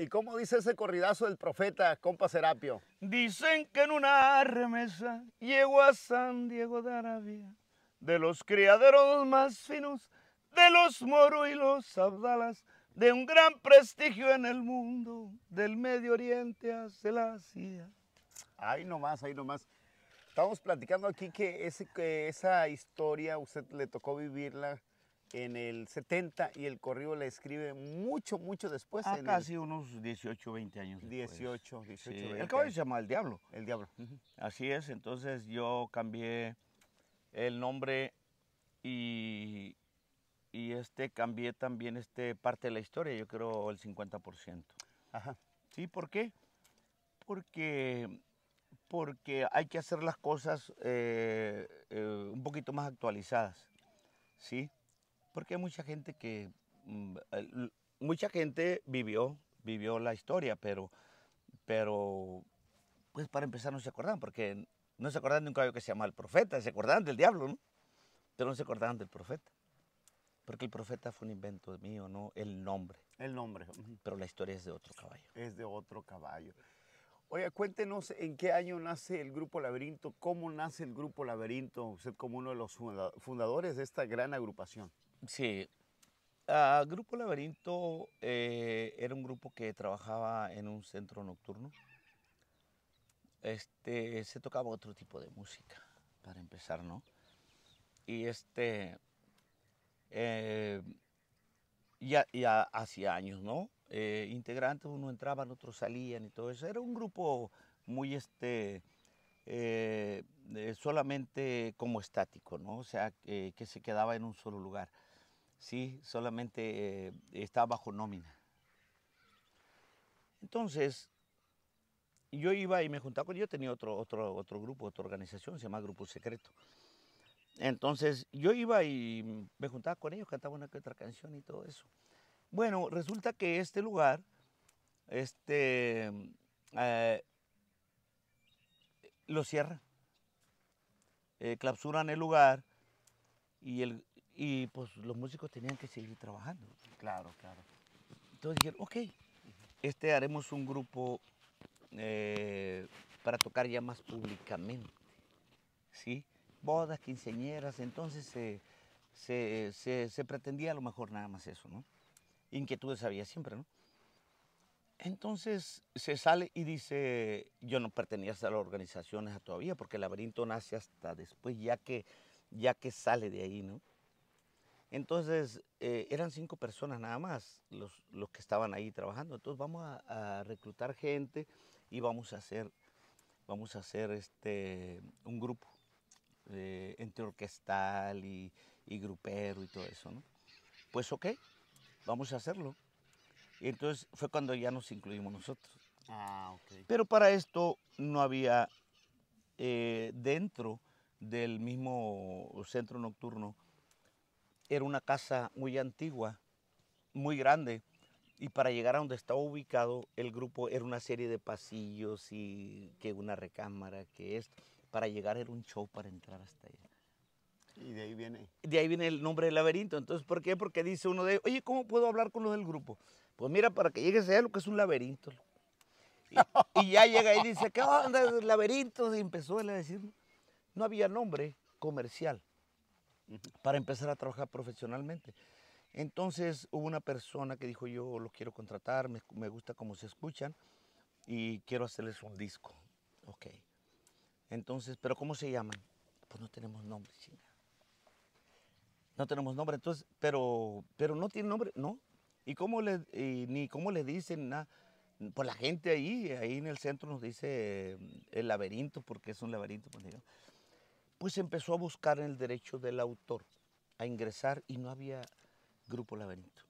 ¿Y cómo dice ese corridazo del profeta, compa Serapio? Dicen que en una remesa llegó a San Diego de Arabia, de los criaderos más finos, de los moros y los abdalas, de un gran prestigio en el mundo, del Medio Oriente hacia la Asia. más, nomás, ahí nomás. Estamos platicando aquí que, ese, que esa historia usted le tocó vivirla en el 70 y el corrido le escribe mucho, mucho después. Ah, casi unos 18, 20 años. 18, 18, 20. El caballo se llama El Diablo. El Diablo. Así es, entonces yo cambié el nombre y, este cambié también este parte de la historia, yo creo el 50%. Ajá. ¿Sí? ¿Por qué? Porque, porque hay que hacer las cosas eh, eh, un poquito más actualizadas. ¿Sí? Porque mucha gente que, mm, eh, mucha gente vivió, vivió la historia, pero, pero, pues para empezar no se acordaban, porque no se acordaban de un caballo que se llama el profeta, se acordaban del diablo, ¿no? Pero no se acordaban del profeta. Porque el profeta fue un invento mío, no el nombre. El nombre. Pero la historia es de otro caballo. Es de otro caballo. Oiga, cuéntenos en qué año nace el Grupo Laberinto, cómo nace el Grupo Laberinto, usted como uno de los fundadores de esta gran agrupación. Sí, ah, Grupo Laberinto eh, era un grupo que trabajaba en un centro nocturno. Este, se tocaba otro tipo de música, para empezar, ¿no? Y este, eh, ya, ya hacía años, ¿no? Eh, integrantes, uno entraban, otros salían y todo eso. Era un grupo muy este, eh, eh, solamente como estático, ¿no? O sea, que se quedaba en un solo lugar. Sí, solamente estaba bajo nómina. Entonces, yo iba y me juntaba con... ellos, tenía otro, otro, otro grupo, otra organización, se llama Grupo Secreto. Entonces, yo iba y me juntaba con ellos, cantaba una que otra canción y todo eso. Bueno, resulta que este lugar, este, mm, eh, lo cierran, eh, clausuran el lugar y, el, pues los músicos tenían que seguir trabajando. Claro, claro. Entonces dijeron, ok, este haremos un grupo eh, para tocar ya más públicamente, ¿sí? Bodas, quinceañeras, entonces se pretendía a lo mejor nada más eso, ¿no? inquietudes había siempre, ¿no? Entonces se sale y dice, yo no pertenecía a las organizaciones todavía, porque el laberinto nace hasta después, ya que, ya que sale de ahí, ¿no? Entonces eh, eran cinco personas nada más los, que estaban ahí trabajando. Entonces vamos a, reclutar gente y vamos a hacer, vamos a hacer este, un grupo eh, entre orquestal y, y grupero y todo eso, ¿no? Pues ok, vamos a hacerlo. Y entonces fue cuando ya nos incluimos nosotros. Ah, Pero para esto no había eh, dentro del mismo centro nocturno, era una casa muy antigua, muy grande, y para llegar a donde estaba ubicado el grupo era una serie de pasillos y que una recámara, que esto. Para llegar era un show para entrar hasta allá. Y de ahí viene. De ahí viene el nombre del laberinto. Entonces, ¿por qué? Porque dice uno de ellos, oye, ¿cómo puedo hablar con los del grupo? Pues mira, para que llegues allá lo que es un laberinto. Y, ya llega y dice, ¿qué onda? Laberinto. Y empezó él a decir, no había nombre comercial para empezar a trabajar profesionalmente. Entonces hubo una persona que dijo, yo los quiero contratar, me, gusta cómo se escuchan y quiero hacerles un disco. Ok. Entonces, ¿pero cómo se llaman? Pues no tenemos nombre, no tenemos nombre, entonces, pero, pero no tiene nombre, no. ¿Y cómo le, ni cómo le dicen nada? Pues la gente ahí, ahí en el centro nos dice eh, el laberinto, porque es un laberinto. Pues, pues empezó a buscar el derecho del autor a ingresar y no había grupo laberinto.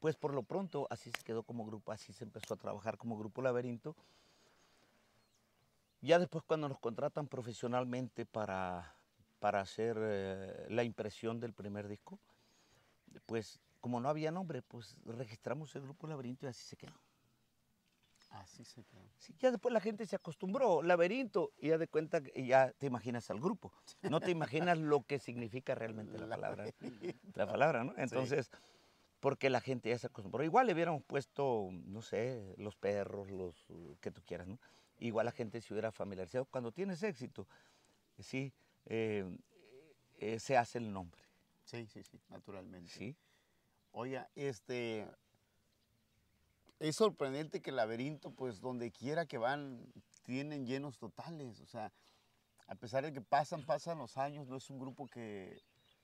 Pues por lo pronto así se quedó como grupo, así se empezó a trabajar como grupo laberinto. Ya después cuando nos contratan profesionalmente para para hacer eh, la impresión del primer disco, pues como no había nombre, pues registramos el grupo Laberinto y así se quedó. Así se quedó. ya después la gente se acostumbró, laberinto, y ya de cuenta ya te imaginas al grupo. No te imaginas lo que significa realmente la palabra. La palabra, ¿no? Entonces, porque la gente ya se acostumbró. Igual le hubiéramos puesto, no sé, los perros, los que tú quieras, ¿no? Igual la gente se hubiera familiarizado. Cuando tienes éxito, sí, eh, eh, se hace el nombre. Sí, sí, sí, naturalmente. Sí. este, es sorprendente que el laberinto, pues donde quiera que van, tienen llenos totales. O sea, a pesar de que pasan, pasan los años, no es un grupo que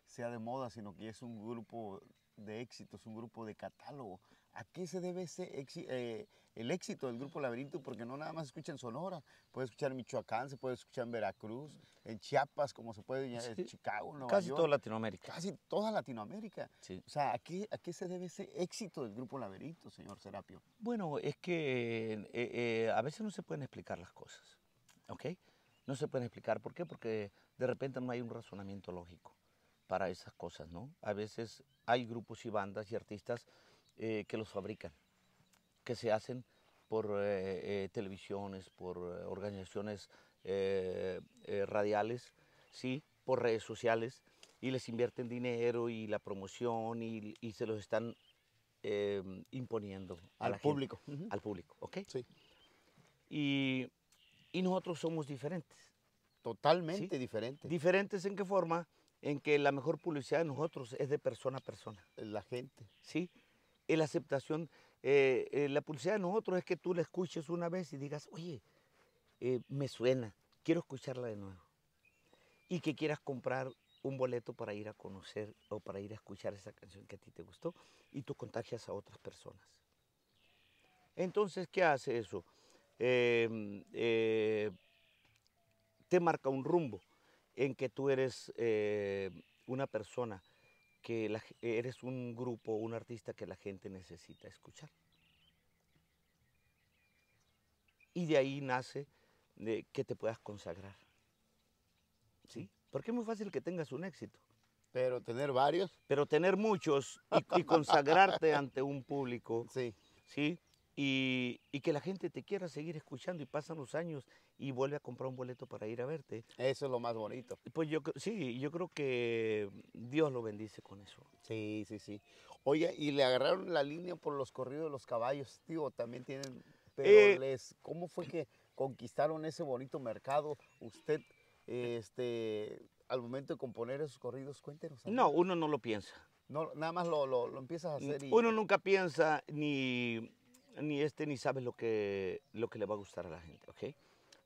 sea de moda, sino que es un grupo de éxito, es un grupo de catálogo. ¿A qué se debe ese, éxito? Eh, el éxito del grupo Laberinto, porque no nada más escucha en Sonora, puede escuchar en Michoacán, se puede escuchar en Veracruz, en Chiapas, como se puede en Chicago, no, Casi toda Latinoamérica. Casi toda Latinoamérica. O sea, ¿a qué, se debe ese éxito del grupo Laberinto, señor Serapio? Bueno, es que eh, eh, a veces no se pueden explicar las cosas, ¿ok? No se pueden explicar. ¿Por qué? Porque de repente no hay un razonamiento lógico para esas cosas, ¿no? A veces hay grupos y bandas y artistas eh, que los fabrican que se hacen por eh, eh, televisiones, por eh, organizaciones radiales, ¿sí? por redes sociales, y les invierten dinero y la promoción y, se los están imponiendo al público. Al público, ¿ok? Sí. Y, nosotros somos diferentes. Totalmente diferentes. Diferentes en qué forma? en que la mejor publicidad de nosotros es de persona a persona. La gente. Sí, la aceptación, eh, eh, la publicidad de nosotros es que tú la escuches una vez y digas, oye, eh, me suena, quiero escucharla de nuevo. Y que quieras comprar un boleto para ir a conocer o para ir a escuchar esa canción que a ti te gustó y tú contagias a otras personas. Entonces, ¿qué hace eso? Em, te marca un rumbo en que tú eres una persona que e, eres un grupo, un artista que la gente necesita escuchar. Y de ahí nace de que te puedas consagrar. ¿Sí? Porque es muy fácil que tengas un éxito. Pero tener varios. Pero tener muchos y, y consagrarte ante un público. Sí. ¿Sí? y, que la gente te quiera seguir escuchando y pasan los años y vuelve a comprar un boleto para ir a verte. Eso es lo más bonito. Pues yo sí, yo creo que Dios lo bendice con eso. Sí, sí, sí. Oye, y le agarraron la línea por los corridos de los caballos, tío, también tienen, pero eh, les, ¿cómo fue que conquistaron ese bonito mercado? Usted, este, al momento de componer esos corridos, cuéntenos. No, uno no lo piensa. No, nada más lo, lo, lo empiezas a hacer y... Uno nunca piensa ni ni este ni sabes lo que, lo que le va a gustar a la gente, ¿ok?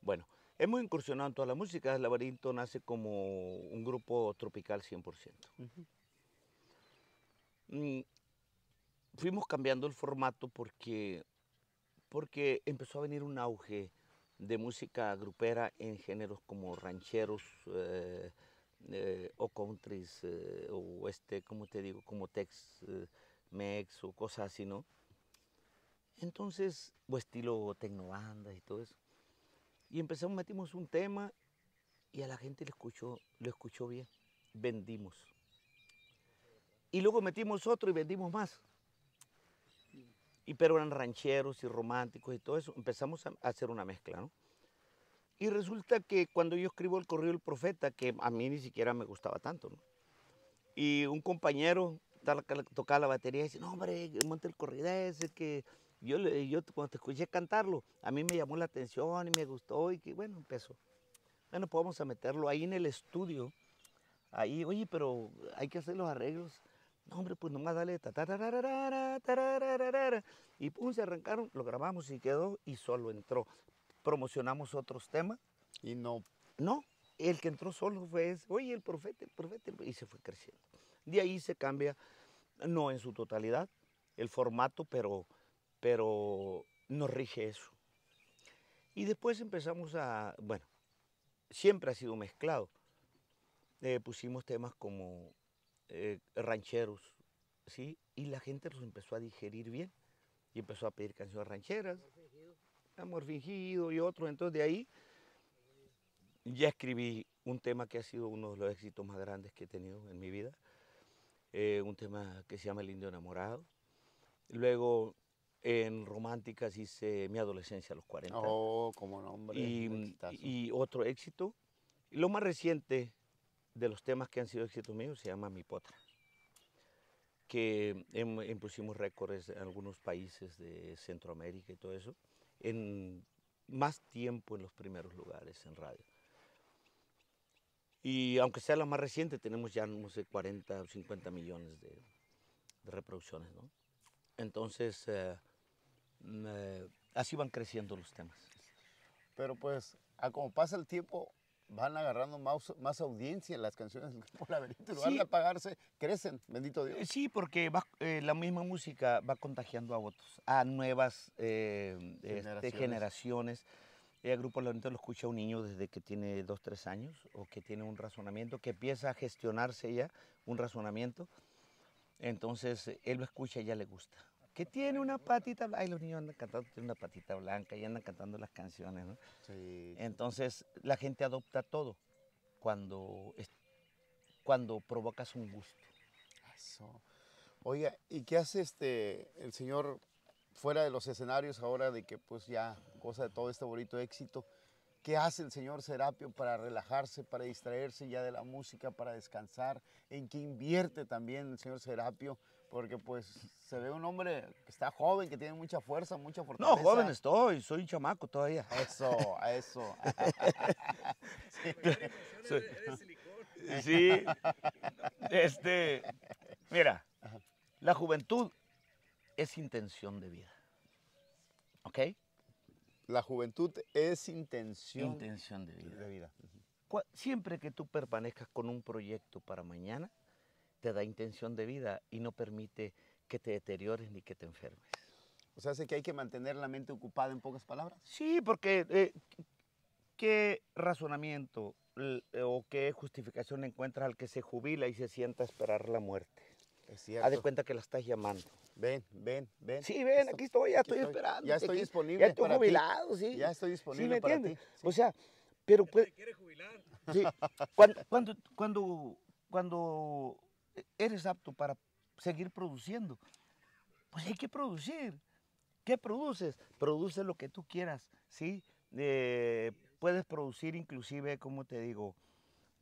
Bueno, hemos incursionado en toda la música. El laberinto nace como un grupo tropical 100%. Mm, fuimos cambiando el formato porque, porque empezó a venir un auge de música grupera en géneros como rancheros eh, eh, o countries eh, o este, como te digo, como tex, mex o cosas así, ¿no? Entonces, pues, estilo tecnobandas y todo eso. Y empezamos, metimos un tema y a la gente le escuchó, lo escuchó bien. Vendimos. Y luego metimos otro y vendimos más. Y pero eran rancheros y románticos y todo eso. Empezamos a hacer una mezcla, ¿no? Y resulta que cuando yo escribo el Corrido del profeta, que a mí ni siquiera me gustaba tanto, ¿no? Y un compañero tocaba la batería y dice, no, hombre, monte el corrido ese, que yo, yo cuando te escuché cantarlo, a mí me llamó la atención y me gustó y que bueno, empezó. Bueno, pues vamos a meterlo ahí en el estudio. Ahí, oye, pero hay que hacer los arreglos. No, hombre, pues nomás dale. y pum, se arrancaron, lo grabamos y quedó y solo entró. Promocionamos otros temas. Y no. No, el que entró solo fue ese. Oye, el profeta, el profeta. Y se fue creciendo. De ahí se cambia, no en su totalidad, el formato, pero pero nos rige eso. Y después empezamos a, bueno, siempre ha sido mezclado. Eh, pusimos temas como eh, rancheros, ¿sí? Y la gente los empezó a digerir bien y empezó a pedir canciones rancheras, Amor Fingido y otros. Entonces de ahí ya escribí un tema que ha sido uno de los éxitos más grandes que he tenido en mi vida, eh, un tema que se llama El Indio Enamorado. Luego en Románticas hice mi adolescencia a los 40. Oh, como nombre. Mm, y, otro éxito. lo más reciente de los temas que han sido éxitos míos se llama Mi Potra, que impusimos récords en algunos países de Centroamérica y todo eso, en más tiempo en los primeros lugares en radio. Y aunque sea la más reciente, tenemos ya, no sé, 40 o 50 millones de, reproducciones, ¿no? Entonces, eh, Mm, eh, así van creciendo los temas. Pero pues, a como pasa el tiempo, van agarrando más, más audiencia las canciones del Grupo Laberinto. En lugar a de apagarse, crecen, bendito Dios. Eh, sí, porque eh, la misma música va contagiando a otros, a nuevas este, generaciones. El Grupo Laberinto lo escucha un niño desde que tiene dos tres años o que tiene un razonamiento, que empieza a gestionarse ya un razonamiento. Entonces, él lo escucha y ya le gusta que tiene una patita blanca. los niños andan cantando, tiene una patita blanca y andan cantando las canciones, ¿no? Entonces, la gente adopta todo cuando, cuando provocas un gusto. Oiga, ¿y qué hace este, el señor fuera de los escenarios ahora de que pues ya, cosa de todo este bonito éxito? ¿Qué hace el señor Serapio para relajarse, para distraerse ya de la música, para descansar? ¿En qué invierte también el señor Serapio? Porque pues se ve un hombre que está joven, que tiene mucha fuerza, mucha fortaleza. No, joven estoy, soy un chamaco todavía. Eso, eso. sí. sí, este, mira, la juventud es intención de vida, ¿ok? La juventud es intención, de vida. Siempre que tú permanezcas con un proyecto para mañana, te da intención de vida y no permite que te deteriores ni que te enfermes. O sea, ¿hace que hay que mantener la mente ocupada en pocas palabras? Sí, porque eh, ¿qué razonamiento o qué justificación encuentras al que se jubila y se sienta a esperar la muerte? Haz de cuenta que la estás llamando. Ven, ven, ven. Sí, ven, aquí estoy, ya estoy, esperando. Ya estoy para disponible. Ya estoy jubilado, sí. Ya estoy disponible. me para entiendes? Ti. O sea, pero pues. quieres jubilar? Sí. Cuando, cuando, cuando, eres apto para seguir produciendo, pues hay que producir. ¿Qué produces? Produce lo que tú quieras, ¿sí? Eh, puedes producir inclusive, como te digo,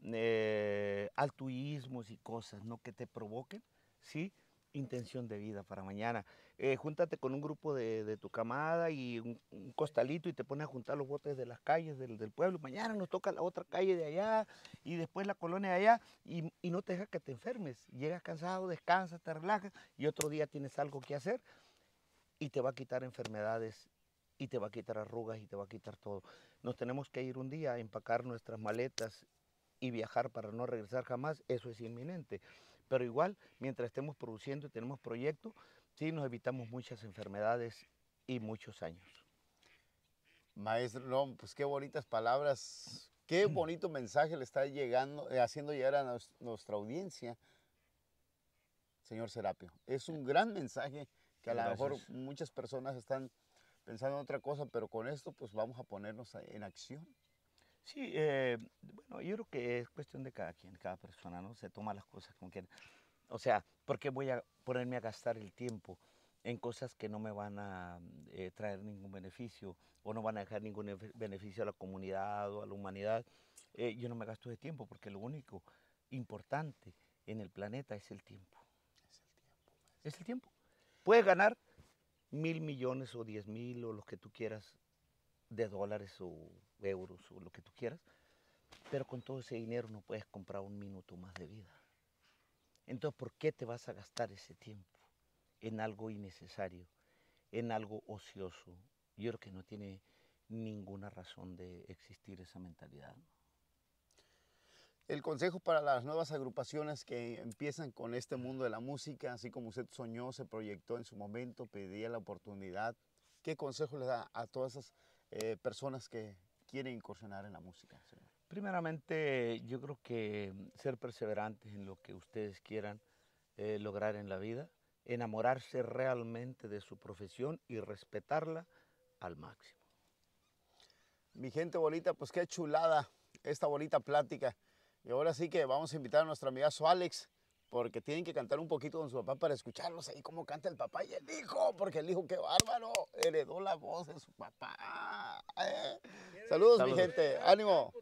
eh, altruismos y cosas, ¿no? Que te provoquen ¿sí? Intención de vida para mañana. Eh, júntate con un grupo de, tu camada y un, costalito y te pones a juntar los botes de las calles del, pueblo. Mañana nos toca la otra calle de allá y después la colonia de allá y, no te dejas que te enfermes. Llegas cansado, descansas, te relajas y otro día tienes algo que hacer y te va a quitar enfermedades y te va a quitar arrugas y te va a quitar todo. Nos tenemos que ir un día a empacar nuestras maletas y viajar para no regresar jamás, eso es inminente. Pero igual, mientras estemos produciendo y tenemos proyectos, sí nos evitamos muchas enfermedades y muchos años. Maestro, no, pues qué bonitas palabras, qué mm. bonito mensaje le está llegando, eh, haciendo llegar a nuestra audiencia, señor Serapio. Es un gran mensaje que a lo mejor muchas personas están pensando en otra cosa, pero con esto pues vamos a ponernos en acción. Sí, eh, bueno, yo creo que es cuestión de cada quien, cada persona, ¿no? Se toma las cosas como quieren. O sea, ¿por qué voy a ponerme a gastar el tiempo en cosas que no me van a mm, eh, traer ningún beneficio o no van a dejar ningún beneficio a la comunidad o a la humanidad? Eh, yo no me gasto de tiempo porque lo único importante en el planeta es el tiempo. Es el tiempo. Es el tiempo. Puedes ganar mil millones o diez mil o los que tú quieras de dólares o euros o lo que tú quieras, pero con todo ese dinero no puedes comprar un minuto más de vida. Entonces, ¿por qué te vas a gastar ese tiempo en algo innecesario, en algo ocioso? Yo creo que no tiene ninguna razón de existir esa mentalidad. El consejo para las nuevas agrupaciones que empiezan con este mundo de la música, así como usted soñó, se proyectó en su momento, pedía la oportunidad, ¿qué consejo le da a todas esas eh, personas que quieren incursionar en la música, Primeramente, yo creo que ser perseverantes en lo que ustedes quieran eh, lograr en la vida, enamorarse realmente de su profesión y respetarla al máximo. Mi gente bolita pues qué chulada esta bolita plática. Y ahora sí que vamos a invitar a nuestra amigazo Alex porque tienen que cantar un poquito con su papá para escucharlos ahí como canta el papá y el hijo, porque el hijo, qué bárbaro, heredó la voz de su papá. ¿eh? Saludos, mi gente, ánimo.